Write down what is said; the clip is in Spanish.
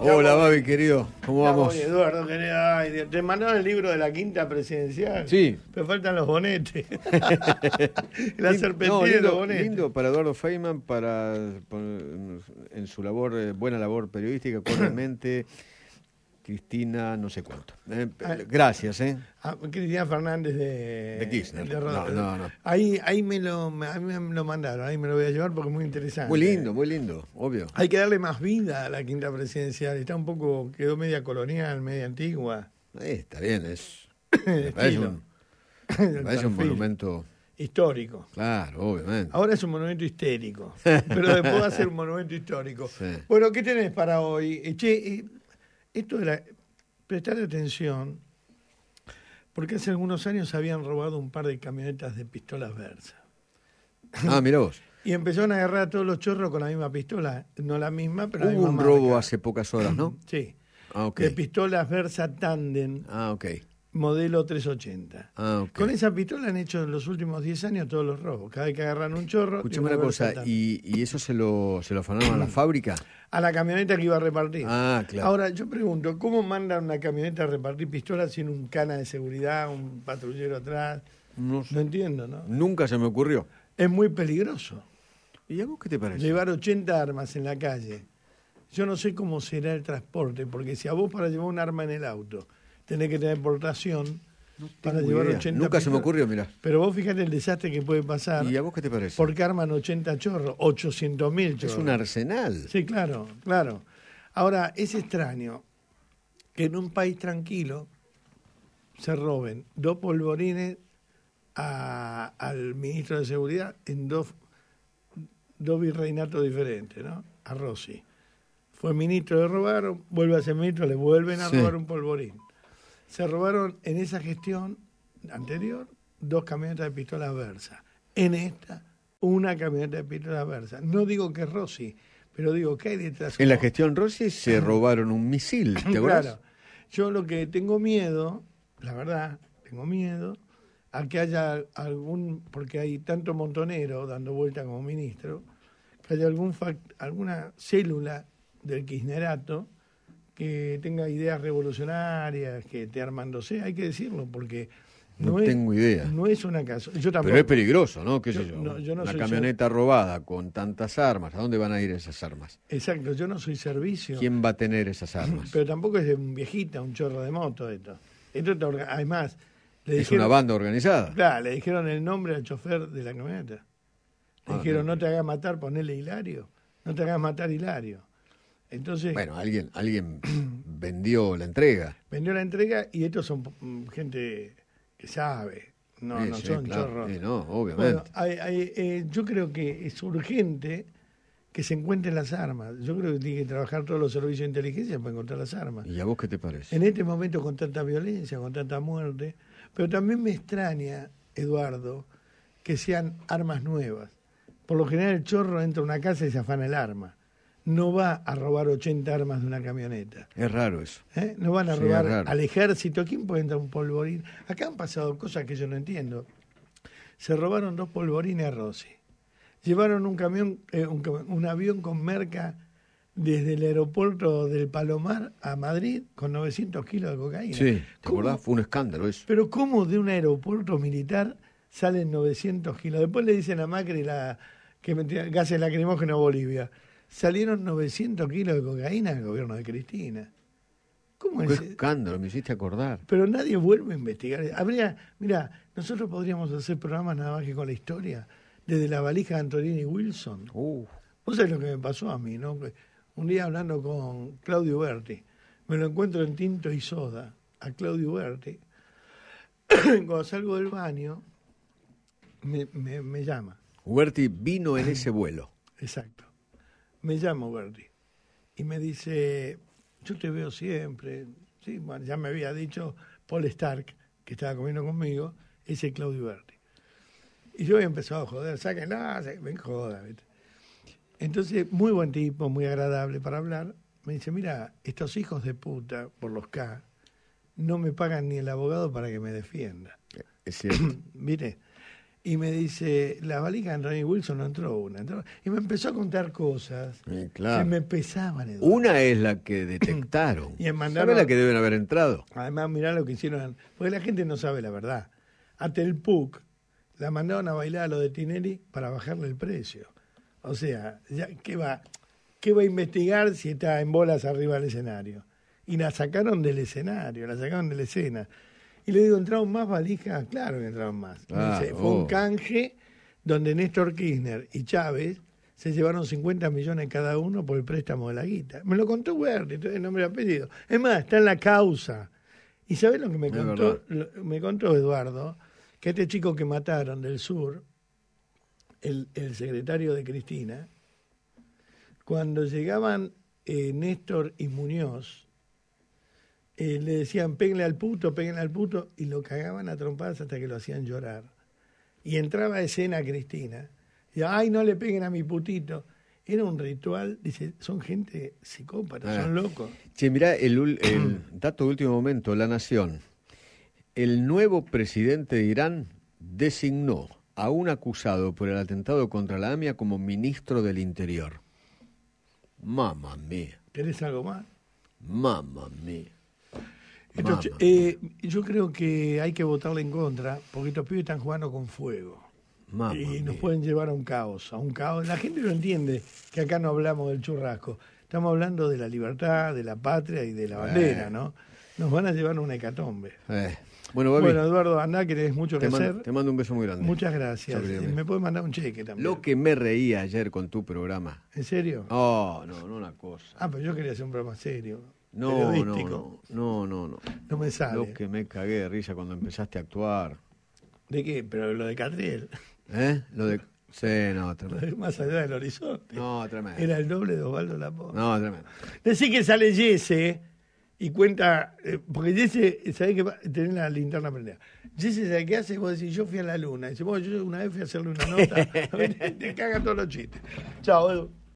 Hola, Babi, querido. ¿Cómo vamos. vamos? Eduardo, te mandaron el libro de la quinta presidencial. Sí. Pero faltan los bonetes. la serpentina no, los bonetes. Lindo para Eduardo Feynman, para, en su labor, eh, buena labor periodística, correctamente. Cristina, no sé cuánto. Eh, ah, gracias, ¿eh? Ah, Cristina Fernández de, de Kirchner. no, no, no. Ahí, me, lo, mandaron, ahí me lo voy a llevar porque es muy interesante. Muy lindo, muy lindo, obvio. Hay que darle más vida a la quinta presidencial. Está un poco, quedó media colonial, media antigua. está bien, es. Es un, un monumento. Histórico. Claro, obviamente. Ahora es un monumento histérico, pero después va a ser un monumento histórico. Bueno, ¿qué tenés para hoy? Eh, che, eh, esto de prestar atención, porque hace algunos años habían robado un par de camionetas de pistolas Versa. Ah, mira vos. Y empezaron a agarrar a todos los chorros con la misma pistola. No la misma, pero Hubo un robo hace pocas horas, ¿no? sí. Ah, De pistolas Versa Tanden. Ah, ok modelo 380. Ah, Con esa pistola han hecho en los últimos 10 años todos los robos. Cada vez que agarran un chorro. Escuchame una cosa, ¿y, eso se lo, se lo afanaron a la fábrica? A la camioneta que iba a repartir. Ah, claro. Ahora, yo pregunto, ¿cómo mandan una camioneta a repartir pistolas sin un cana de seguridad, un patrullero atrás? No, entiendo, ¿no? Nunca se me ocurrió. Es muy peligroso. ¿Y a vos qué te parece? Llevar 80 armas en la calle. Yo no sé cómo será el transporte, porque si a vos para llevar un arma en el auto tenés que tener importación para llevar 80 Nunca se me ocurrió, mirá. Pero vos fijate el desastre que puede pasar. ¿Y a vos qué te parece? Porque arman 80 chorros, 800 mil chorros. Es un arsenal. Sí, claro, claro. Ahora, es extraño que en un país tranquilo se roben dos polvorines al ministro de Seguridad en dos, dos virreinatos diferentes, ¿no? A Rossi. Fue ministro, de robar, vuelve a ser ministro, le vuelven a robar un polvorín se robaron en esa gestión anterior dos camionetas de pistola versa. En esta, una camioneta de pistola versa. No digo que Rossi, pero digo, que hay detrás? En la gestión Rossi se robaron un misil, Claro. Yo lo que tengo miedo, la verdad, tengo miedo a que haya algún, porque hay tanto montonero dando vuelta como ministro, que haya algún alguna célula del kirchnerato que tenga ideas revolucionarias, que te armándose, sea hay que decirlo, porque no, tengo idea. No es una casa. Yo Pero es peligroso, ¿no? ¿Qué una camioneta robada con tantas armas. ¿A dónde van a ir esas armas? Exacto, yo no soy servicio. ¿Quién va a tener esas armas? Pero tampoco es de un viejita, un chorro de moto esto. esto Además, es una banda organizada. Claro, le dijeron el nombre al chofer de la camioneta. Le ah, dijeron, no te hagas matar, ponele Hilario. No te hagas matar Hilario. Entonces, bueno, alguien, alguien vendió la entrega. Vendió la entrega y estos son mm, gente que sabe, no, no son chorros. no, obviamente. Eh, yo creo que es urgente que se encuentren las armas. Yo creo que tiene que trabajar todos los servicios de inteligencia para encontrar las armas. ¿Y a vos qué te parece? En este momento con tanta violencia, con tanta muerte, pero también me extraña, Eduardo, que sean armas nuevas. Por lo general el chorro entra a una casa y se afana el arma no va a robar 80 armas de una camioneta. Es raro eso. ¿Eh? No van a robar al ejército. ¿Quién puede entrar un polvorín? Acá han pasado cosas que yo no entiendo. Se robaron dos polvorines a Rossi. Llevaron un camión, eh, un, avión con merca desde el aeropuerto del Palomar a Madrid con 900 kilos de cocaína. Sí, Fue un escándalo eso. Pero ¿cómo de un aeropuerto militar salen 900 kilos? Después le dicen a Macri la, que metía gases lacrimógeno a Bolivia salieron 900 kilos de cocaína del gobierno de Cristina. ¿Cómo Qué escándalo, me hiciste acordar. Pero nadie vuelve a investigar. Habría, mira, nosotros podríamos hacer programas nada más que con la historia, desde la valija de Antonini Wilson. Uh. Vos sabés lo que me pasó a mí, ¿no? Un día hablando con Claudio Berti, me lo encuentro en Tinto y Soda, a Claudio Berti. Cuando salgo del baño, me, me llama. Huberti vino en ese vuelo. Exacto me llamo Verdi y me dice, yo te veo siempre. Sí, bueno, ya me había dicho Paul Stark, que estaba comiendo conmigo, ese Claudio Verdi. Y yo he empezado a joder, sáquenla, ven joda. Entonces, muy buen tipo, muy agradable para hablar. Me dice, mira, estos hijos de puta, por los K, no me pagan ni el abogado para que me defienda. Es cierto. Mire, y me dice, la balica de Ronnie Wilson no entró una. Entró... Y me empezó a contar cosas que me pesaban. Una es la que detectaron. y la que deben haber entrado? Además, mirá lo que hicieron. Porque la gente no sabe la verdad. A Puc la mandaron a bailar a lo de Tinelli para bajarle el precio. O sea, ya, ¿qué, va, ¿qué va a investigar si está en bolas arriba del escenario? Y la sacaron del escenario, la sacaron de la escena. Y le digo, ¿entraron más valijas? Claro que entraron más. fue un oh. canje donde Néstor Kirchner y Chávez se llevaron 50 millones cada uno por el préstamo de la guita. Me lo contó Werner, entonces no me lo ha pedido. Es más, está en la causa. ¿Y sabés lo que me contó? me contó Eduardo, que este chico que mataron del sur, el, el secretario de Cristina, cuando llegaban eh, Néstor y Muñoz, eh, le decían, peguenle al puto, peguenle al puto, y lo cagaban a trompadas hasta que lo hacían llorar. Y entraba a escena Cristina, y ay, no le peguen a mi putito. Era un ritual, dice, son gente psicópata, ah. son locos. Che, mirá, el, dato de último momento, La Nación. El nuevo presidente de Irán designó a un acusado por el atentado contra la AMIA como ministro del Interior. Mamá. mía. ¿Querés algo más? Mamá. mía. Eh, yo creo que hay que votarle en contra, porque estos pibes están jugando con fuego. y nos pueden llevar a un caos, a un caos. La gente no entiende que acá no hablamos del churrasco. Estamos hablando de la libertad, de la patria y de la eh. bandera, ¿no? Nos van a llevar a una hecatombe. Eh. Bueno, Eduardo, anda, que mucho te Te mando un beso muy grande. Muchas gracias. Me puedes mandar un cheque también. Lo que me reía ayer con tu programa. ¿En serio? Oh, no, no una cosa. Ah, pero yo quería hacer un programa serio. No, no, no, no, no. me sale. Lo que me cagué de risa cuando empezaste a actuar. ¿De qué? Pero lo de Cartel ¿Eh? Lo de... Sí, no, tremendo. Más allá del horizonte. No, tremendo. Era el doble de Osvaldo Lapo. No, tremendo. decís que sale Jesse y cuenta... Eh, porque Jesse, ¿sabés que Tenés la linterna prendida. Jesse, ¿sabés qué hace? Vos decís, yo fui a la luna. Dice, vos, yo una vez fui a hacerle una nota. te cagan todos los chistes. Chao,